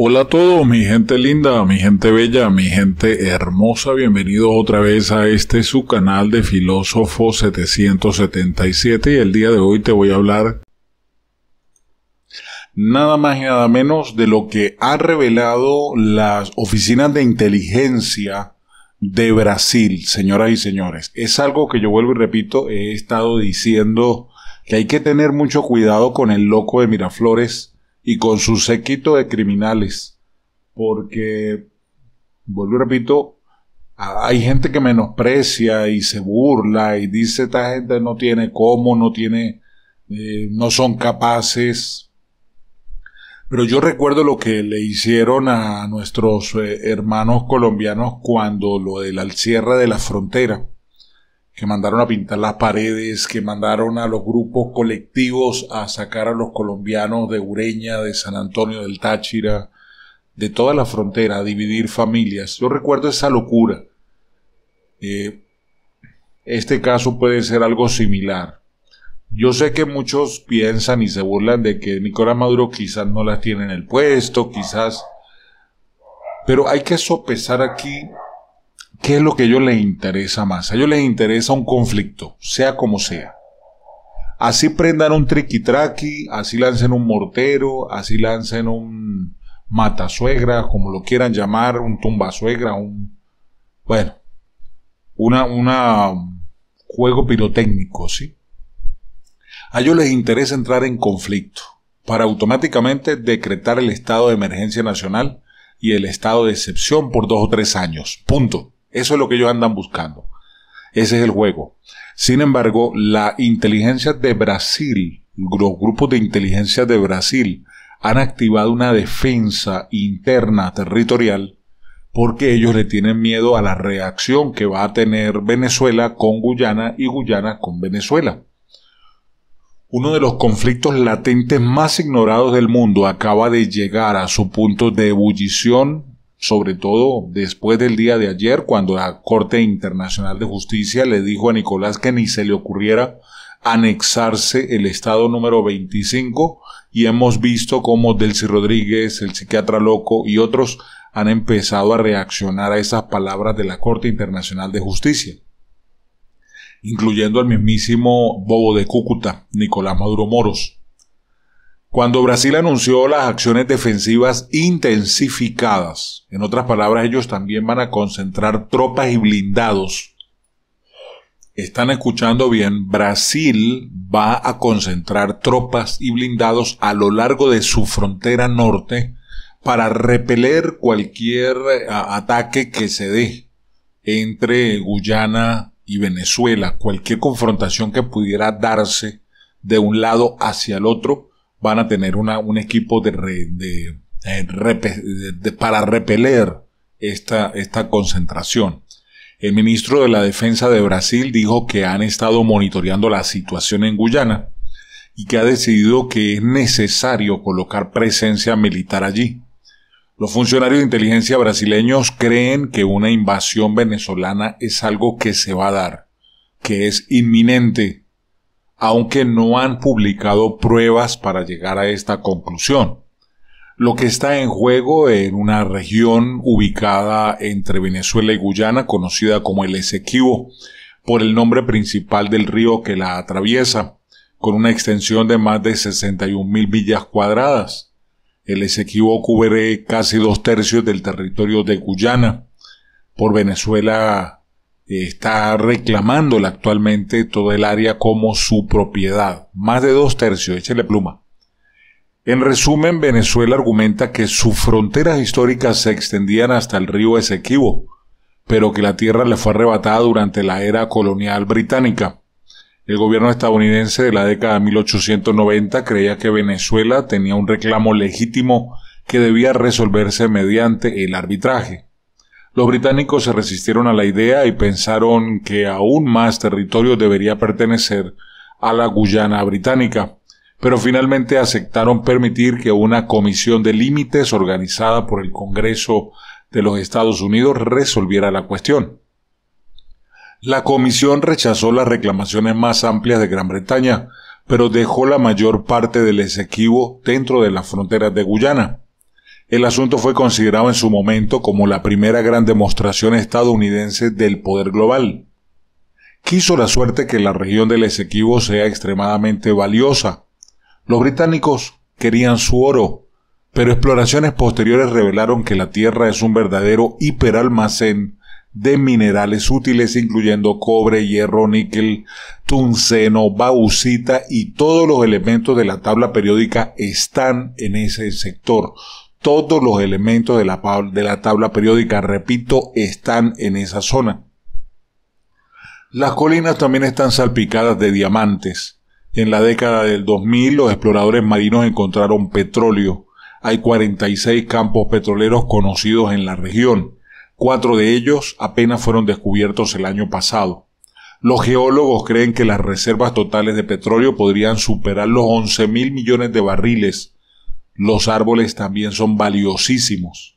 Hola a todos, mi gente linda, mi gente bella, mi gente hermosa, bienvenidos otra vez a este su canal de Filósofo 777 y el día de hoy te voy a hablar nada más y nada menos de lo que ha revelado las oficinas de inteligencia de Brasil, señoras y señores. Es algo que yo vuelvo y repito, he estado diciendo que hay que tener mucho cuidado con el loco de Miraflores, y con su séquito de criminales. Porque, vuelvo y repito, hay gente que menosprecia y se burla y dice esta gente no tiene cómo, no tiene, eh, no son capaces. Pero yo recuerdo lo que le hicieron a nuestros eh, hermanos colombianos cuando lo del cierre de la frontera que mandaron a pintar las paredes, que mandaron a los grupos colectivos a sacar a los colombianos de Ureña, de San Antonio del Táchira, de toda la frontera, a dividir familias. Yo recuerdo esa locura. Eh, este caso puede ser algo similar. Yo sé que muchos piensan y se burlan de que Nicolás Maduro quizás no las tiene en el puesto, quizás... Pero hay que sopesar aquí ¿Qué es lo que a ellos les interesa más? A ellos les interesa un conflicto, sea como sea. Así prendan un triqui-traqui, así lancen un mortero, así lancen un matasuegra, como lo quieran llamar, un tumbasuegra, un... Bueno, una, una juego pirotécnico, ¿sí? A ellos les interesa entrar en conflicto para automáticamente decretar el estado de emergencia nacional y el estado de excepción por dos o tres años. Punto. Eso es lo que ellos andan buscando. Ese es el juego. Sin embargo, la inteligencia de Brasil, los grupos de inteligencia de Brasil, han activado una defensa interna territorial porque ellos le tienen miedo a la reacción que va a tener Venezuela con Guyana y Guyana con Venezuela. Uno de los conflictos latentes más ignorados del mundo acaba de llegar a su punto de ebullición sobre todo después del día de ayer, cuando la Corte Internacional de Justicia le dijo a Nicolás que ni se le ocurriera anexarse el Estado número 25 y hemos visto cómo Delcy Rodríguez, el psiquiatra loco y otros han empezado a reaccionar a esas palabras de la Corte Internacional de Justicia, incluyendo al mismísimo Bobo de Cúcuta, Nicolás Maduro Moros. Cuando Brasil anunció las acciones defensivas intensificadas, en otras palabras, ellos también van a concentrar tropas y blindados. Están escuchando bien, Brasil va a concentrar tropas y blindados a lo largo de su frontera norte para repeler cualquier eh, ataque que se dé entre Guyana y Venezuela, cualquier confrontación que pudiera darse de un lado hacia el otro van a tener un equipo eh, de, de, para repeler esta, esta concentración. El ministro de la Defensa de Brasil dijo que han estado monitoreando la situación en Guyana y que ha decidido que es necesario colocar presencia militar allí. Los funcionarios de inteligencia brasileños creen que una invasión venezolana es algo que se va a dar, que es inminente aunque no han publicado pruebas para llegar a esta conclusión. Lo que está en juego en una región ubicada entre Venezuela y Guyana, conocida como el Esequibo, por el nombre principal del río que la atraviesa, con una extensión de más de 61.000 mil millas cuadradas. El Esequibo cubre casi dos tercios del territorio de Guyana. Por Venezuela está reclamándola actualmente todo el área como su propiedad. Más de dos tercios, échale pluma. En resumen, Venezuela argumenta que sus fronteras históricas se extendían hasta el río Esequibo, pero que la tierra le fue arrebatada durante la era colonial británica. El gobierno estadounidense de la década de 1890 creía que Venezuela tenía un reclamo legítimo que debía resolverse mediante el arbitraje. Los británicos se resistieron a la idea y pensaron que aún más territorio debería pertenecer a la Guyana británica, pero finalmente aceptaron permitir que una comisión de límites organizada por el Congreso de los Estados Unidos resolviera la cuestión. La comisión rechazó las reclamaciones más amplias de Gran Bretaña, pero dejó la mayor parte del exequivo dentro de las fronteras de Guyana. El asunto fue considerado en su momento como la primera gran demostración estadounidense del poder global. Quiso la suerte que la región del Esequibo sea extremadamente valiosa. Los británicos querían su oro, pero exploraciones posteriores revelaron que la tierra es un verdadero hiperalmacén de minerales útiles incluyendo cobre, hierro, níquel, tunceno, bauxita y todos los elementos de la tabla periódica están en ese sector todos los elementos de la, tabla periódica, repito, están en esa zona. Las colinas también están salpicadas de diamantes. En la década del 2000 los exploradores marinos encontraron petróleo. Hay 46 campos petroleros conocidos en la región. Cuatro de ellos apenas fueron descubiertos el año pasado. Los geólogos creen que las reservas totales de petróleo podrían superar los 11 mil millones de barriles, los árboles también son valiosísimos.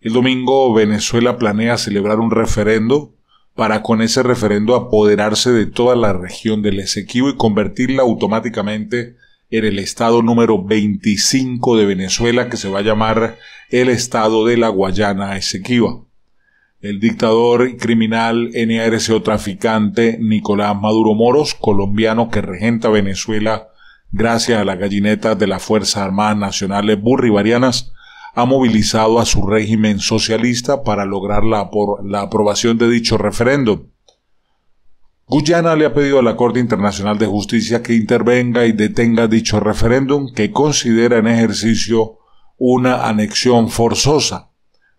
El domingo Venezuela planea celebrar un referendo para con ese referendo apoderarse de toda la región del Esequibo y convertirla automáticamente en el estado número 25 de Venezuela que se va a llamar el estado de la Guayana Esequiba. El dictador y criminal NARCO traficante Nicolás Maduro Moros, colombiano que regenta Venezuela gracias a la gallineta de las Fuerzas Armadas Nacionales Burribarianas, ha movilizado a su régimen socialista para lograr la, la aprobación de dicho referéndum. Guyana le ha pedido a la Corte Internacional de Justicia que intervenga y detenga dicho referéndum que considera en ejercicio una anexión forzosa.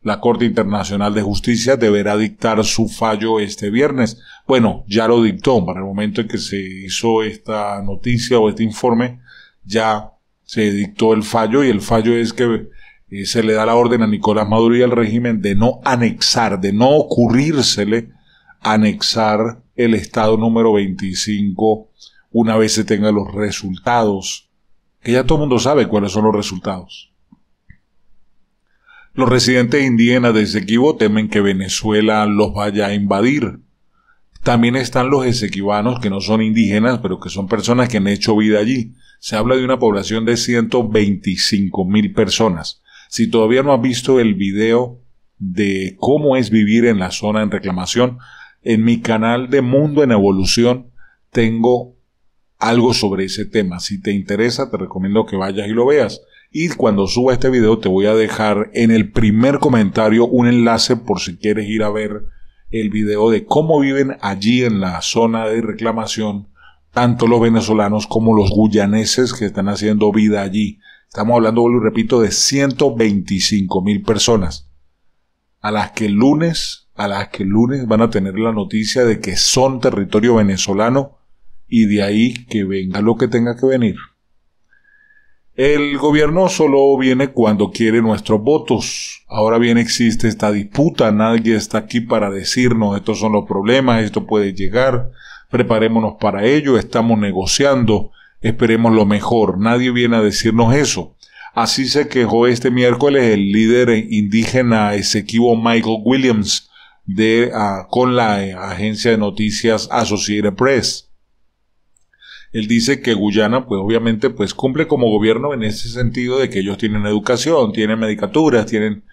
La Corte Internacional de Justicia deberá dictar su fallo este viernes. Bueno, ya lo dictó. Para el momento en que se hizo esta noticia o este informe, ya se dictó el fallo y el fallo es que eh, se le da la orden a Nicolás Maduro y al régimen de no anexar, de no ocurrírsele anexar el Estado número 25 una vez se tenga los resultados, que ya todo el mundo sabe cuáles son los resultados. Los residentes indígenas de Esequibo temen que Venezuela los vaya a invadir. También están los esequibanos que no son indígenas, pero que son personas que han hecho vida allí. Se habla de una población de 125 mil personas. Si todavía no has visto el video de cómo es vivir en la zona en reclamación, en mi canal de Mundo en Evolución tengo algo sobre ese tema. Si te interesa, te recomiendo que vayas y lo veas. Y cuando suba este video te voy a dejar en el primer comentario un enlace por si quieres ir a ver el video de cómo viven allí en la zona de reclamación tanto los venezolanos como los guyaneses que están haciendo vida allí. Estamos hablando, vuelvo y repito, de 125 mil personas a las que lunes, a las que lunes van a tener la noticia de que son territorio venezolano y de ahí que venga lo que tenga que venir. El gobierno solo viene cuando quiere nuestros votos. Ahora bien existe esta disputa, nadie está aquí para decirnos estos son los problemas, esto puede llegar, preparémonos para ello, estamos negociando, esperemos lo mejor, nadie viene a decirnos eso. Así se quejó este miércoles el líder indígena Esequibo Michael Williams de, ah, con la eh, agencia de noticias Associated Press él dice que Guyana, pues obviamente, pues cumple como gobierno en ese sentido de que ellos tienen educación, tienen medicaturas, tienen,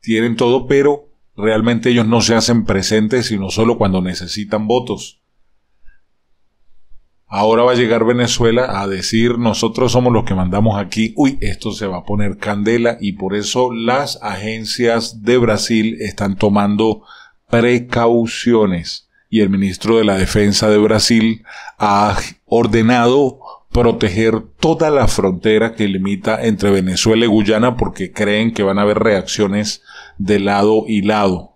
tienen todo, pero realmente ellos no se hacen presentes sino solo cuando necesitan votos. Ahora va a llegar Venezuela a decir nosotros somos los que mandamos aquí. Uy, esto se va a poner candela y por eso las agencias de Brasil están tomando precauciones y el ministro de la Defensa de Brasil ha ordenado proteger toda la frontera que limita entre Venezuela y Guyana porque creen que van a haber reacciones de lado y lado.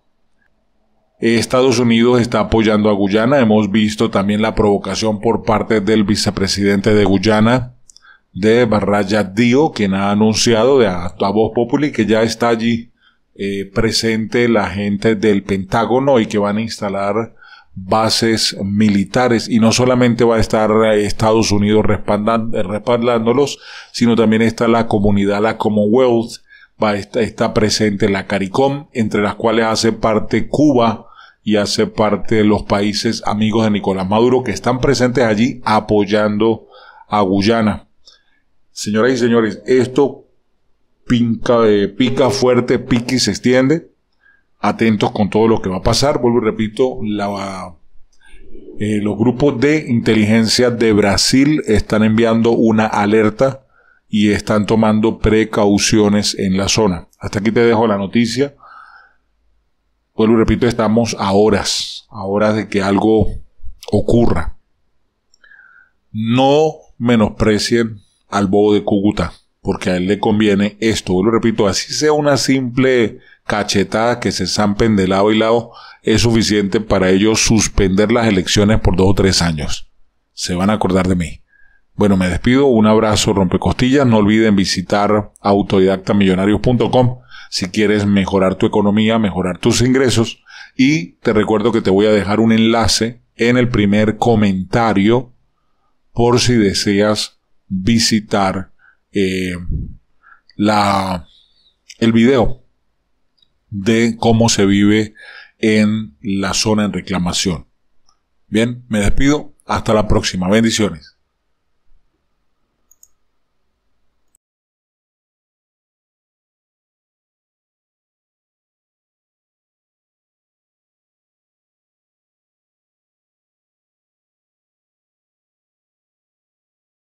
Estados Unidos está apoyando a Guyana. Hemos visto también la provocación por parte del vicepresidente de Guyana, de Barraya Dio, quien ha anunciado de a, voz populi que ya está allí eh, presente la gente del Pentágono y que van a instalar bases militares y no solamente va a estar eh, Estados Unidos eh, respaldándolos, sino también está la comunidad, la Commonwealth, va a está presente la CARICOM, entre las cuales hace parte Cuba y hace parte de los países amigos de Nicolás Maduro que están presentes allí apoyando a Guyana. Señoras y señores, esto pica, eh, pica fuerte, pica y se extiende atentos con todo lo que va a pasar. Vuelvo y repito, eh, los grupos de inteligencia de Brasil están enviando una alerta y están tomando precauciones en la zona. Hasta aquí te dejo la noticia. Vuelvo y repito, estamos a horas, a horas de que algo ocurra. No menosprecien al bobo de Cúcuta, porque a él le conviene esto. Vuelvo y repito, así sea una simple cachetada que se zampen de lado y lado es suficiente para ellos suspender las elecciones por dos o tres años. Se van a acordar de mí. Bueno, me despido. Un abrazo, rompecostillas. No olviden visitar autodidactamillonarios.com si quieres mejorar tu economía, mejorar tus ingresos. Y te recuerdo que te voy a dejar un enlace en el primer comentario por si deseas visitar eh, la, el video de cómo se vive en la zona en reclamación. Bien, me despido. Hasta la próxima. Bendiciones.